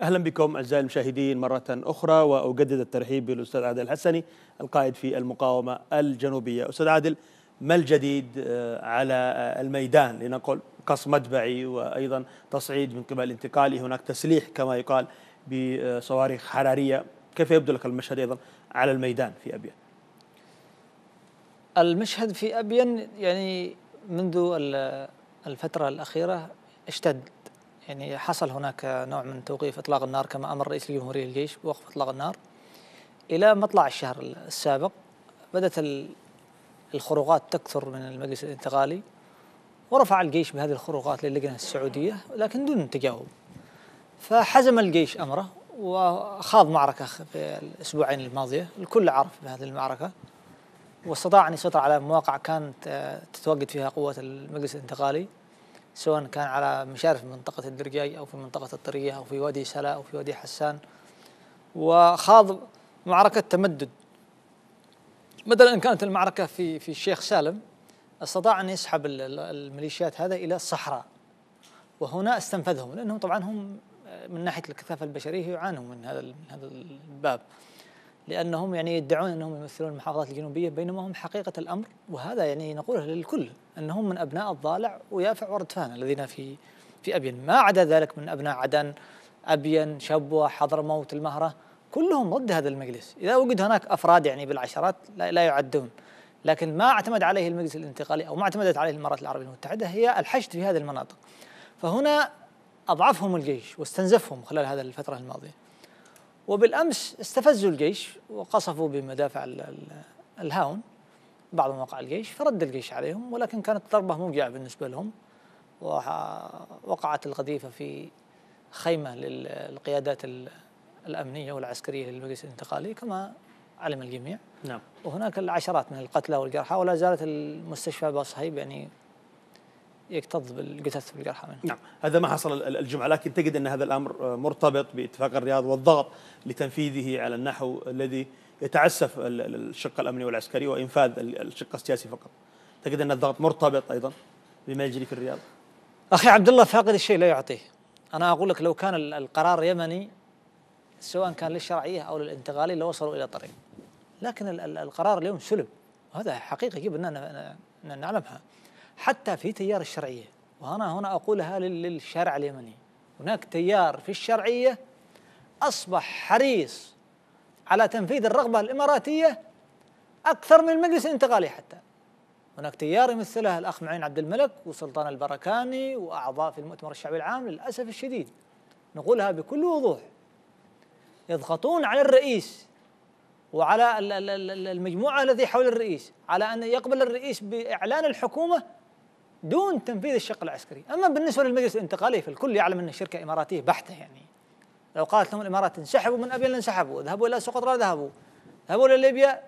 اهلا بكم اعزائي المشاهدين مره اخرى واجدد الترحيب بالاستاذ عادل الحسني القائد في المقاومه الجنوبيه، استاذ عادل ما الجديد آه، على آه، الميدان لنقل قص مدبعي وايضا تصعيد من قبل انتقالي هناك تسليح كما يقال بصواريخ حراريه، كيف يبدو لك المشهد ايضا على الميدان في ابين؟ المشهد في ابين يعني منذ الفتره الاخيره اشتد يعني حصل هناك نوع من توقيف اطلاق النار كما امر رئيس الجمهوريه الجيش بوقف اطلاق النار الى مطلع الشهر السابق بدات الخروقات تكثر من المجلس الانتقالي ورفع الجيش بهذه الخروقات للجنه السعوديه لكن دون تجاوب فحزم الجيش امره وخاض معركه في الاسبوعين الماضيه الكل عرف بهذه المعركه واستطاع ان يسيطر على مواقع كانت آه، تتواجد فيها قوات المجلس الانتقالي سواء كان على مشارف منطقة الدرجاي أو في منطقة الطرية أو في وادي سلا أو في وادي حسان وخاض معركة تمدد بدل إن كانت المعركة في في الشيخ سالم استطاع أن يسحب الميليشيات هذا إلى الصحراء وهنا استنفذهم لأنهم طبعا هم من ناحية الكثافة البشرية يعانون من هذا من هذا الباب لانهم يعني يدعون انهم يمثلون المحافظات الجنوبيه بينما هم حقيقه الامر وهذا يعني نقوله للكل انهم من ابناء الضالع ويافع وردفان الذين في في ابين ما عدا ذلك من ابناء عدن ابين شبوه حضرموت المهره كلهم ضد هذا المجلس اذا وجد هناك افراد يعني بالعشرات لا, لا يعدون لكن ما اعتمد عليه المجلس الانتقالي او ما اعتمدت عليه الامارات العربيه المتحده هي الحشد في هذه المناطق فهنا اضعفهم الجيش واستنزفهم خلال هذه الفتره الماضيه وبالأمس استفزوا الجيش وقصفوا بمدافع الهاون بعض مواقع الجيش فرد الجيش عليهم ولكن كانت ضربة موجعة بالنسبة لهم ووقعت القذيفة في خيمة للقيادات الأمنية والعسكرية للمجلس الانتقالي كما علم الجميع نعم. وهناك العشرات من القتلى والجرحى ولا زالت المستشفى بصهيب يعني يكتظ بالجثث في منه. نعم هذا ما حصل الجمعة لكن تجد أن هذا الأمر مرتبط باتفاق الرياض والضغط لتنفيذه على النحو الذي يتعسف الشق الأمني والعسكري وإنفاذ الشق السياسي فقط تجد أن الضغط مرتبط أيضا بما يجري في الرياض أخي عبد الله فاقد الشيء لا يعطيه أنا أقول لك لو كان القرار يمني سواء كان للشرعية أو للانتقالي لوصلوا إلى طريق لكن القرار اليوم سلب وهذا حقيقة يجب أن نعلمها حتى في تيار الشرعية وأنا هنا أقولها للشارع اليمني هناك تيار في الشرعية أصبح حريص على تنفيذ الرغبة الإماراتية أكثر من المجلس الانتقالي حتى هناك تيار يمثله الأخ معين عبد الملك وسلطان البركاني وأعضاء في المؤتمر الشعبي العام للأسف الشديد نقولها بكل وضوح يضغطون على الرئيس وعلى المجموعة الذي حول الرئيس على أن يقبل الرئيس بإعلان الحكومة دون تنفيذ الشق العسكري أما بالنسبة للمجلس الانتقالي فالكل يعلم أن الشركة إماراتية بحتة يعني لو قالت لهم الإمارات انسحبوا من أبين انسحبوا ذهبوا إلى سقطرى ذهبوا ذهبوا إلى ليبيا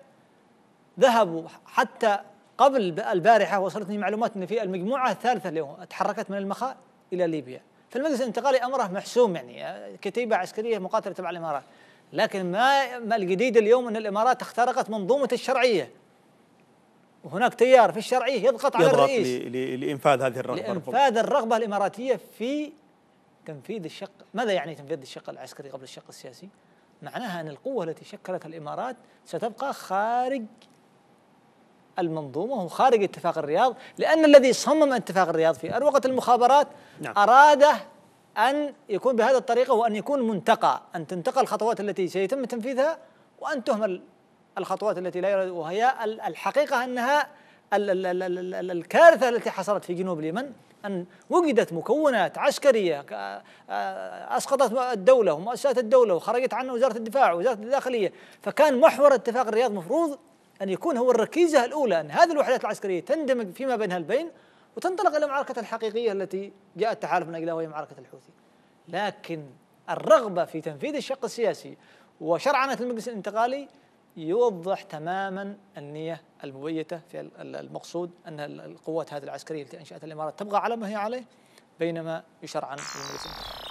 ذهبوا حتى قبل البارحة وصلتني معلومات أن في المجموعة الثالثة اللي تحركت من المخاء إلى ليبيا فالمجلس الانتقالي أمره محسوم يعني آه، كتيبة عسكرية مقاتلة تبع الإمارات لكن ما الجديد اليوم أن الإمارات اخترقت منظومة الشرعية وهناك تيار في الشرعيه يضغط على الرئيس لانفاذ هذه الرغبه لانفاذ الرغبه الاماراتيه في تنفيذ الشق ماذا يعني تنفيذ الشق العسكري قبل الشق السياسي؟ معناها ان القوه التي شكلت الامارات ستبقى خارج المنظومه وخارج اتفاق الرياض لان الذي صمم اتفاق الرياض في اروقه المخابرات نعم. اراده ان يكون بهذه الطريقه وان يكون منتقى ان تنتقى الخطوات التي سيتم تنفيذها وان تهمل الخطوات التي لا يريد وهي الحقيقة أنها الكارثة التي حصلت في جنوب اليمن أن وجدت مكونات عسكرية أسقطت الدولة ومؤسسات الدولة وخرجت عنها وزارة الدفاع ووزارة الداخلية فكان محور اتفاق الرياض مفروض أن يكون هو الركيزة الأولى أن هذه الوحدات العسكرية تندمج فيما بينها البين وتنطلق إلى المعركة الحقيقية التي جاء التحالف من أجلها وهي معركة الحوثي لكن الرغبة في تنفيذ الشق السياسي وشرعنة المجلس الانتقالي يوضح تماما النية المبيتة في المقصود أن القوات هذه العسكرية التي أنشأتها الإمارات تبقى على ما هي عليه بينما يشرعن المجلس الملك